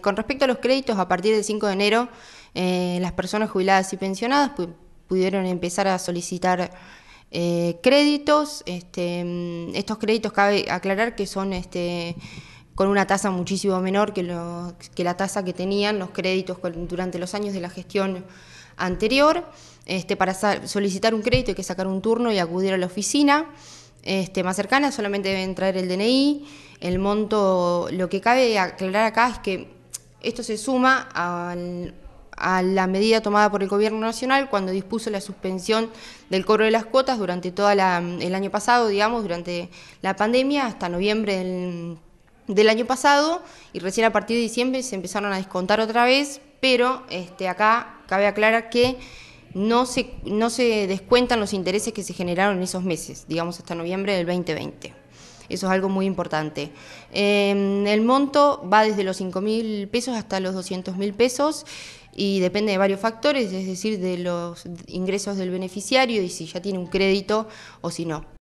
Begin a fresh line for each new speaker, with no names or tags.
Con respecto a los créditos, a partir del 5 de enero, eh, las personas jubiladas y pensionadas pudieron empezar a solicitar eh, créditos. Este, mm, estos créditos cabe aclarar que son este, con una tasa muchísimo menor que, la tasa que tenían los créditos durante los años de la gestión anterior. Este, para solicitar un crédito hay que sacar un turno y acudir a la oficina. más cercana, solamente deben traer el DNI. El monto, lo que cabe aclarar acá es que esto se suma a la medida tomada por el Gobierno Nacional cuando dispuso la suspensión del cobro de las cuotas durante todo el año pasado, digamos, durante la pandemia, hasta noviembre del, año pasado, y recién a partir de diciembre se empezaron a descontar otra vez, pero este, acá cabe aclarar que no se, no se descuentan los intereses que se generaron en esos meses, digamos hasta noviembre del 2020. Eso es algo muy importante. Em, el monto va desde los 5.000 mil pesos hasta los 200.000 mil pesos y depende de varios factores, es decir, de los ingresos del beneficiario y si ya tiene un crédito o si no.